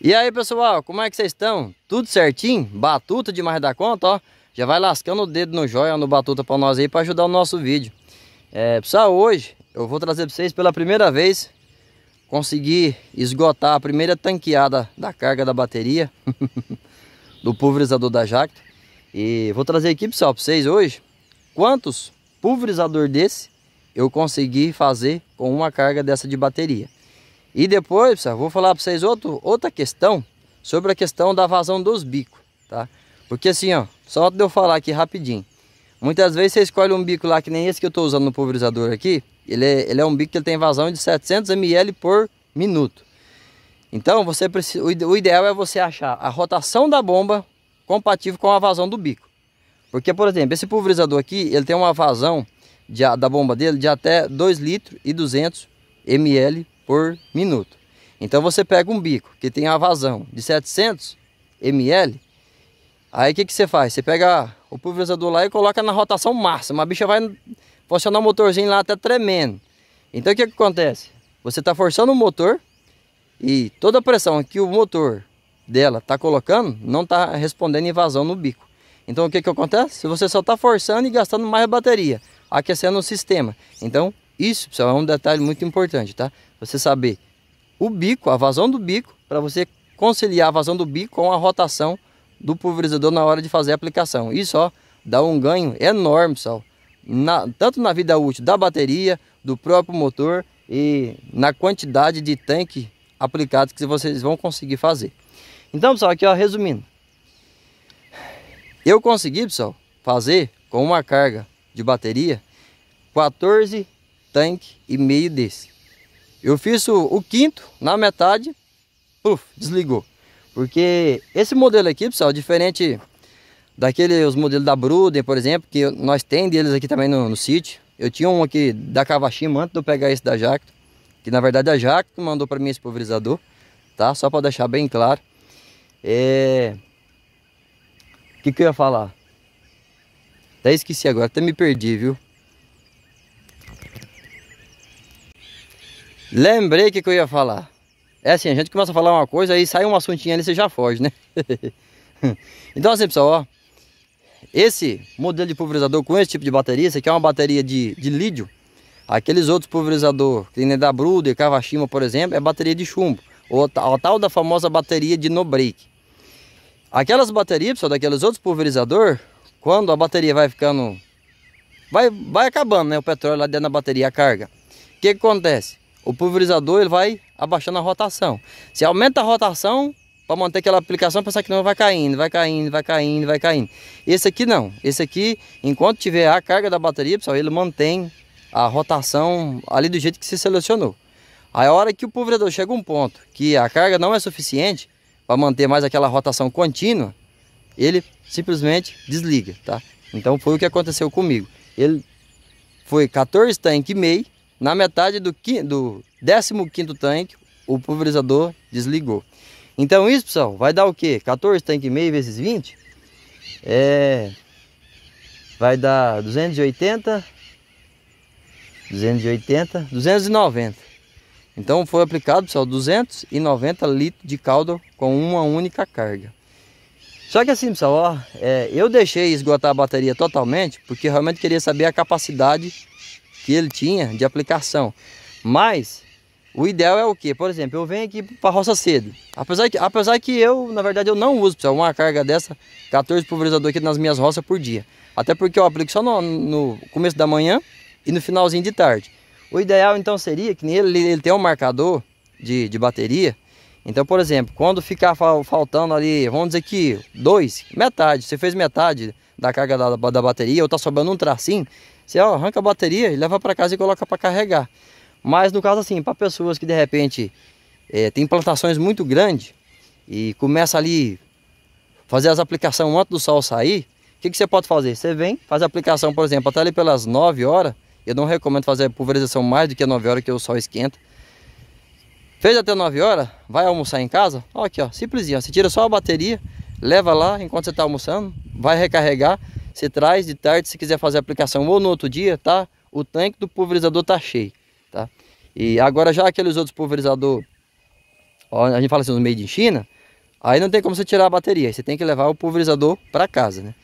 E aí pessoal, como é que vocês estão? Tudo certinho? Batuta demais da conta, ó. Já vai lascando o dedo no joia, no batuta pra nós aí, pra ajudar o nosso vídeo. É, pessoal, hoje eu vou trazer pra vocês pela primeira vez, consegui esgotar a primeira tanqueada da carga da bateria, do pulverizador da Jacto. E vou trazer aqui, pessoal, pra vocês hoje, quantos pulverizador desse eu consegui fazer com uma carga dessa de bateria. E depois, vou falar para vocês outro, outra questão sobre a questão da vazão dos bicos, tá? Porque assim, ó, só de eu falar aqui rapidinho. Muitas vezes você escolhe um bico lá que nem esse que eu estou usando no pulverizador aqui. Ele é, ele é um bico que tem vazão de 700 ml por minuto. Então, você precisa, o ideal é você achar a rotação da bomba compatível com a vazão do bico. Porque, por exemplo, esse pulverizador aqui, ele tem uma vazão de, da bomba dele de até 2 litros e 200 ml por minuto. Então você pega um bico que tem a vazão de 700 ml, aí o que, que você faz? Você pega o pulverizador lá e coloca na rotação máxima. A bicha vai funcionar o motorzinho lá até tremendo. Então o que, que acontece? Você está forçando o motor e toda a pressão que o motor dela está colocando não está respondendo invasão no bico. Então o que, que acontece? Você só está forçando e gastando mais bateria, aquecendo o sistema. Então isso, pessoal, é um detalhe muito importante, tá? Você saber o bico, a vazão do bico, para você conciliar a vazão do bico com a rotação do pulverizador na hora de fazer a aplicação. Isso, ó, dá um ganho enorme, pessoal. Na, tanto na vida útil da bateria, do próprio motor e na quantidade de tanque aplicado que vocês vão conseguir fazer. Então, pessoal, aqui ó, resumindo. Eu consegui, pessoal, fazer com uma carga de bateria 14 tanque e meio desse. Eu fiz o, o quinto, na metade, puf, desligou. Porque esse modelo aqui, pessoal, é diferente daqueles os modelos da Bruden, por exemplo, que nós tem deles aqui também no, no sítio. Eu tinha um aqui da Cavachim antes de eu pegar esse da Jacto, que na verdade a Jacto mandou para mim esse pulverizador, tá? Só para deixar bem claro. É... O que que eu ia falar? Até esqueci agora, até me perdi, viu? Lembrei que, que eu ia falar. É assim, a gente começa a falar uma coisa, aí sai um assuntinho ali e você já foge, né? então assim, pessoal, ó. Esse modelo de pulverizador com esse tipo de bateria, isso aqui é uma bateria de, de lídio. Aqueles outros pulverizador, que nem da Bruder, Kawashima, por exemplo, é bateria de chumbo. Ou a tal da famosa bateria de no break. Aquelas baterias, pessoal, daqueles outros pulverizador, quando a bateria vai ficando... Vai, vai acabando, né? O petróleo lá dentro da bateria, a carga. O que, que acontece? o pulverizador ele vai abaixando a rotação. Se aumenta a rotação, para manter aquela aplicação, pensar que não vai caindo, vai caindo, vai caindo, vai caindo. Esse aqui não. Esse aqui, enquanto tiver a carga da bateria, pessoal, ele mantém a rotação ali do jeito que se selecionou. Aí a hora que o pulverizador chega a um ponto que a carga não é suficiente para manter mais aquela rotação contínua, ele simplesmente desliga, tá? Então foi o que aconteceu comigo. Ele foi 14 tanque e meio na metade do, do 15 tanque, o pulverizador desligou. Então isso, pessoal, vai dar o quê? 14 tanque e meio vezes 20? É... Vai dar 280, 280, 290. Então foi aplicado, pessoal, 290 litros de caldo com uma única carga. Só que assim, pessoal, ó, é, eu deixei esgotar a bateria totalmente, porque realmente queria saber a capacidade que ele tinha de aplicação. Mas o ideal é o que? Por exemplo, eu venho aqui para roça cedo. Apesar que, apesar que eu, na verdade, eu não uso pessoal, uma carga dessa, 14 pulverizador aqui nas minhas roças por dia. Até porque eu aplico só no, no começo da manhã e no finalzinho de tarde. O ideal então seria que nele ele tem um marcador de, de bateria então, por exemplo, quando ficar faltando ali, vamos dizer que dois, metade, você fez metade da carga da, da bateria ou tá sobrando um tracinho, você arranca a bateria e leva para casa e coloca para carregar. Mas no caso assim, para pessoas que de repente é, tem plantações muito grandes e começa ali fazer as aplicações antes do sol sair, o que, que, você pode fazer? Você vem, faz a aplicação, por exemplo, até ali pelas 9 horas, eu não recomendo fazer pulverização mais do que 9 horas que o sol esquenta, Fez até 9 horas, vai almoçar em casa, ó aqui ó, simplesinho, ó. você tira só a bateria, leva lá enquanto você está almoçando, vai recarregar, você traz de tarde, se quiser fazer a aplicação ou no outro dia, tá? O tanque do pulverizador tá cheio, tá? E agora já aqueles outros pulverizador, ó, a gente fala assim, no made in China, aí não tem como você tirar a bateria, você tem que levar o pulverizador para casa, né?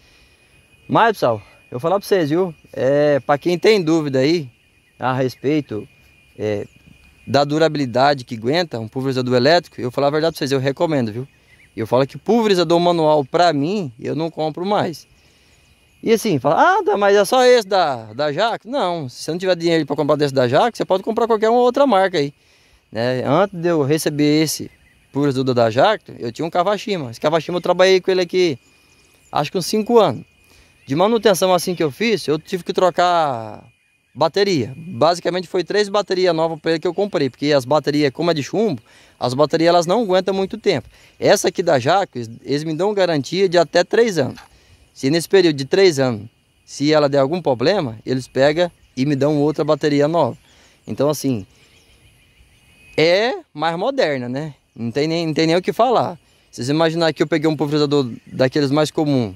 Mas pessoal, eu vou falar para vocês, viu? É, para quem tem dúvida aí a respeito é, da durabilidade que aguenta, um pulverizador elétrico, eu falo a verdade para vocês, eu recomendo, viu? Eu falo que pulverizador manual, para mim, eu não compro mais. E assim, fala, ah, tá, mas é só esse da, da Jaque? Não, se você não tiver dinheiro para comprar desse da Jaque, você pode comprar qualquer outra marca aí. Né? Antes de eu receber esse pulverizador da Jaque, eu tinha um Kawashima. Esse Kawashima eu trabalhei com ele aqui, acho que uns 5 anos. De manutenção assim que eu fiz, eu tive que trocar bateria. Basicamente foi três baterias novas para ele que eu comprei, porque as baterias, como é de chumbo, as baterias elas não aguentam muito tempo. Essa aqui da Jaco, eles me dão garantia de até três anos. Se nesse período de três anos, se ela der algum problema, eles pegam e me dão outra bateria nova. Então assim, é mais moderna, né? Não tem nem, não tem nem o que falar. Vocês imaginar que eu peguei um pulverizador daqueles mais comum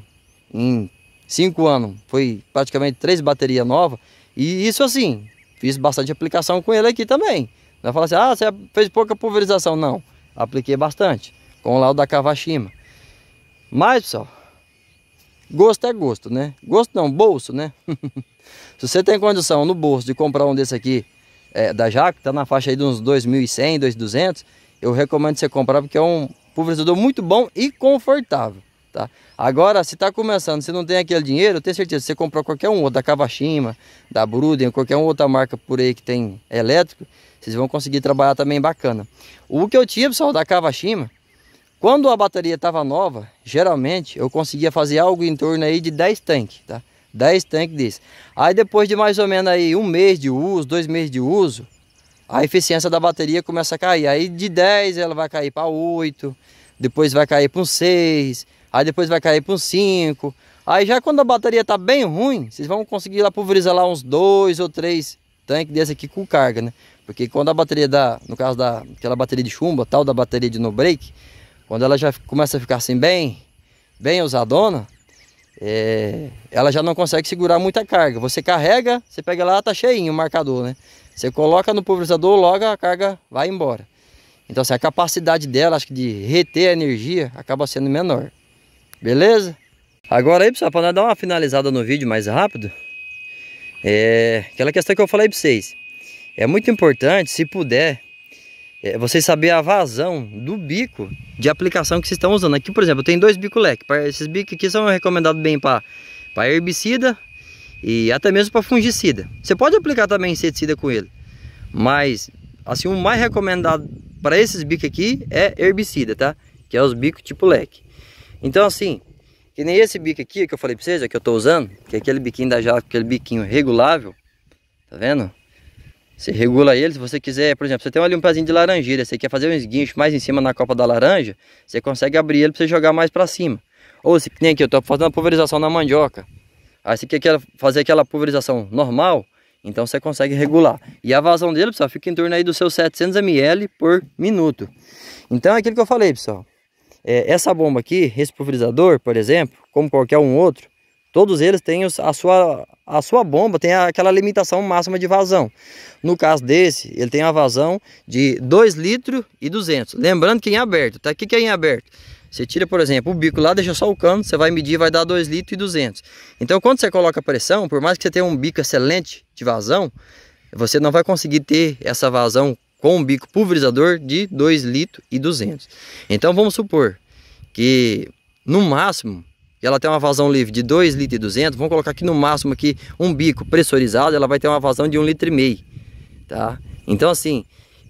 em cinco anos, foi praticamente três baterias novas, e isso assim, fiz bastante aplicação com ele aqui também. Não é fala assim, ah, você fez pouca pulverização. Não, apliquei bastante, com o laudo da Kawashima. Mas, pessoal, gosto é gosto, né? Gosto não, bolso, né? Se você tem condição no bolso de comprar um desse aqui é, da Jaco, tá na faixa aí de uns 2.100, 2.200, eu recomendo você comprar porque é um pulverizador muito bom e confortável. Tá? Agora, se está começando, se não tem aquele dinheiro, eu tenho certeza, você comprar qualquer um, ou da Kawashima, da Bruden, qualquer outra marca por aí que tem elétrico, vocês vão conseguir trabalhar também bacana. O que eu tinha, pessoal, da Kawashima, quando a bateria estava nova, geralmente eu conseguia fazer algo em torno aí de 10 tanques, tá? 10 tanques desse. Aí depois de mais ou menos aí um mês de uso, dois meses de uso, a eficiência da bateria começa a cair. Aí de 10 ela vai cair para 8, depois vai cair para um 6, Aí depois vai cair para uns 5. Aí já quando a bateria tá bem ruim, vocês vão conseguir lá pulverizar lá uns dois ou três tanques desse aqui com carga, né? Porque quando a bateria dá, no caso daquela bateria de chumbo, tal da bateria de no break, quando ela já começa a ficar assim bem, bem usadona, é, ela já não consegue segurar muita carga. Você carrega, você pega lá, tá cheinho o marcador, né? Você coloca no pulverizador, logo a carga vai embora. Então assim, a capacidade dela, acho que de reter a energia, acaba sendo menor. Beleza? Agora aí, pessoal, para nós dar uma finalizada no vídeo mais rápido, é aquela questão que eu falei para vocês. É muito importante, se puder, é, vocês saber a vazão do bico de aplicação que vocês estão usando. Aqui, por exemplo, tem dois bico leque. Esses bicos aqui são recomendados bem para herbicida e até mesmo para fungicida. Você pode aplicar também inseticida com ele, mas assim o mais recomendado para esses bicos aqui é herbicida, tá? Que é os bicos tipo leque. Então assim, que nem esse bico aqui que eu falei pra vocês, é que eu tô usando, que é aquele biquinho da jaca, aquele biquinho regulável, tá vendo? Você regula ele, se você quiser, por exemplo, você tem ali um pezinho de laranjeira, você quer fazer um esguincho mais em cima na copa da laranja, você consegue abrir ele para você jogar mais para cima. Ou se nem aqui, eu tô fazendo a pulverização na mandioca. Aí você quer fazer aquela pulverização normal, então você consegue regular. E a vazão dele, pessoal, fica em torno aí dos seus 700 ml por minuto. Então é aquilo que eu falei, pessoal. É, essa bomba aqui, esse pulverizador, por exemplo, como qualquer um outro, todos eles têm a sua, a sua bomba, tem aquela limitação máxima de vazão. No caso desse, ele tem a vazão de 2 litros e 200. Lembrando que é em aberto, tá? O que é em aberto? Você tira, por exemplo, o bico lá, deixa só o cano, você vai medir, vai dar 2 litros e 200. Então, quando você coloca pressão, por mais que você tenha um bico excelente de vazão, você não vai conseguir ter essa vazão com um bico pulverizador de 2 litros e 200. Então vamos supor que no máximo ela tem uma vazão livre de 2 litros e 200, vamos colocar aqui no máximo aqui um bico pressurizado, ela vai ter uma vazão de 1 litro e meio, tá? Então assim,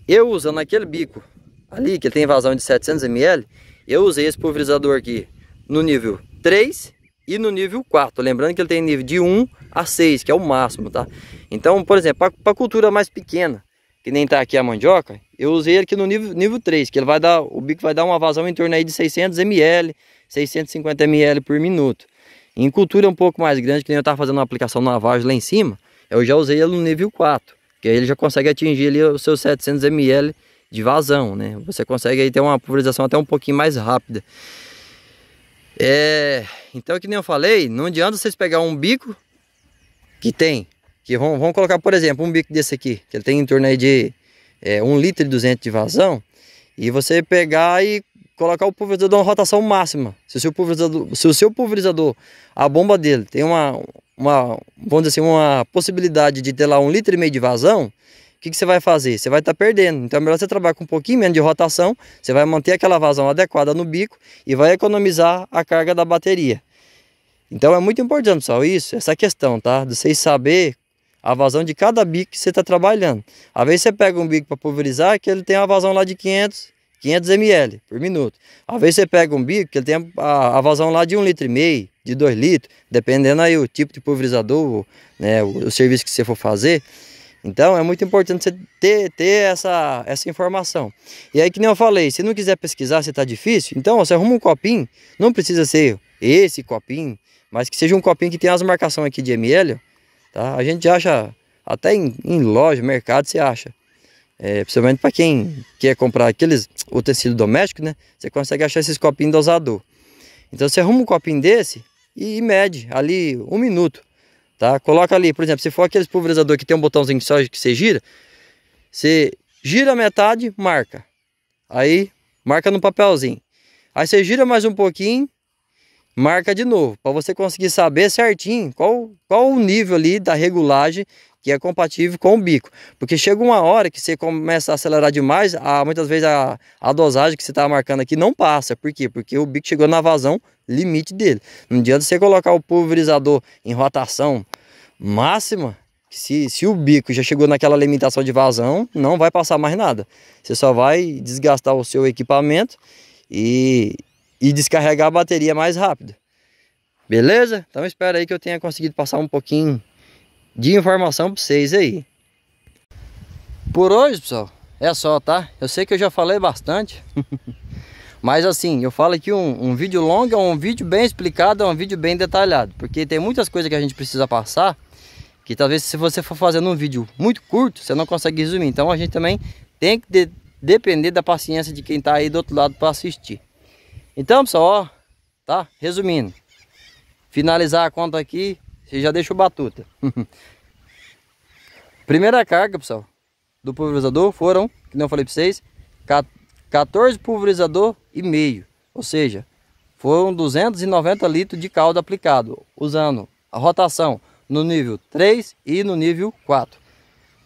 eu usando aquele bico ali que tem vazão de 700 ml, eu usei esse pulverizador aqui no nível 3 e no nível 4, lembrando que ele tem nível de 1 a 6, que é o máximo, tá? Então, por exemplo, para cultura mais pequena, que nem tá aqui a mandioca, eu usei ele aqui no nível, nível 3, que ele vai dar, o bico vai dar uma vazão em torno aí de 600 ml, 650 ml por minuto. Em cultura é um pouco mais grande, que nem eu tava fazendo uma aplicação na vagem lá em cima, eu já usei ele no nível 4, que aí ele já consegue atingir ali os seus 700 ml de vazão, né? Você consegue aí ter uma pulverização até um pouquinho mais rápida. É, então, que nem eu falei, não adianta vocês pegar um bico que tem que vamos, vamos colocar, por exemplo, um bico desse aqui, que ele tem em torno aí de é, 1 litro e 200 de vazão, e você pegar e colocar o pulverizador em rotação máxima. Se o seu pulverizador, se o seu pulverizador a bomba dele tem uma, uma vamos dizer assim, uma possibilidade de ter lá um litro e meio de vazão, o que, que, você vai fazer? Você vai estar tá perdendo. Então é melhor você trabalhar com um pouquinho menos de rotação, você vai manter aquela vazão adequada no bico e vai economizar a carga da bateria. Então é muito importante, pessoal, isso, essa questão, tá? De vocês saber a vazão de cada bico que você está trabalhando. Às vezes você pega um bico para pulverizar que ele tem uma vazão lá de 500, 500 ml por minuto. Às vezes você pega um bico que ele tem a, a vazão lá de 1,5 um litro, e meio, de 2 litros, dependendo aí o tipo de pulverizador, né, o, o, serviço que você for fazer. Então é muito importante você ter, ter essa, essa informação. E aí que nem eu falei, se não quiser pesquisar se está difícil, então você arruma um copinho, não precisa ser esse copinho, mas que seja um copinho que tenha as marcações aqui de ml, ó, Tá? A gente acha, até em, em loja, mercado, se acha. É, principalmente para quem quer comprar aqueles, o tecido doméstico, né? Você consegue achar esses copinhos dosador. Então você arruma um copinho desse e, mede ali um minuto, tá? Coloca ali, por exemplo, se for aqueles pulverizador que tem um botãozinho só que você gira, você gira metade, marca. Aí marca no papelzinho. Aí você gira mais um pouquinho, marca de novo, para você conseguir saber certinho qual, qual o nível ali da regulagem que é compatível com o bico. Porque chega uma hora que você começa a acelerar demais, a, muitas vezes a, a dosagem que você está marcando aqui não passa. Por quê? Porque o bico chegou na vazão limite dele. Não adianta você colocar o pulverizador em rotação máxima, se, se o bico já chegou naquela limitação de vazão, não vai passar mais nada. Você só vai desgastar o seu equipamento e, e descarregar a bateria mais rápido. Beleza? Então espero aí que eu tenha conseguido passar um pouquinho de informação para vocês aí. Por hoje, pessoal, é só, tá? Eu sei que eu já falei bastante. Mas assim, eu falo que um, um vídeo longo, é um vídeo bem explicado, é um vídeo bem detalhado. Porque tem muitas coisas que a gente precisa passar, que talvez se você for fazendo um vídeo muito curto, você não consegue resumir. Então a gente também tem que de depender da paciência de quem está aí do outro lado para assistir. Então, pessoal, ó, tá? Resumindo. Finalizar a conta aqui, você já deixa o batuta. Primeira carga, pessoal, do pulverizador foram, que não falei para vocês, 14 pulverizador e meio. Ou seja, foram 290 litros de caldo aplicado, usando a rotação no nível 3 e no nível 4.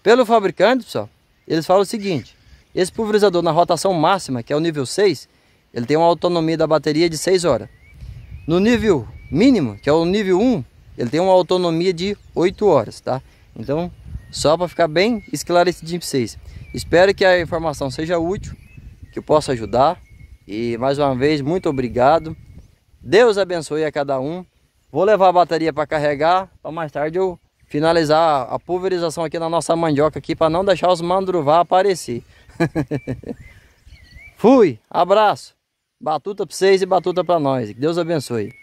Pelo fabricante, pessoal, eles falam o seguinte, esse pulverizador na rotação máxima, que é o nível 6, ele tem uma autonomia da bateria de 6 horas. No nível mínimo, que é o nível 1, ele tem uma autonomia de 8 horas, tá? Então, só para ficar bem esclarecido, para vocês. Espero que a informação seja útil, que eu possa ajudar. E mais uma vez, muito obrigado. Deus abençoe a cada um. Vou levar a bateria para carregar, para mais tarde eu finalizar a pulverização aqui na nossa mandioca aqui para não deixar os mandruvá aparecer. Fui, abraço. Batuta para vocês e batuta para nós. Que Deus abençoe.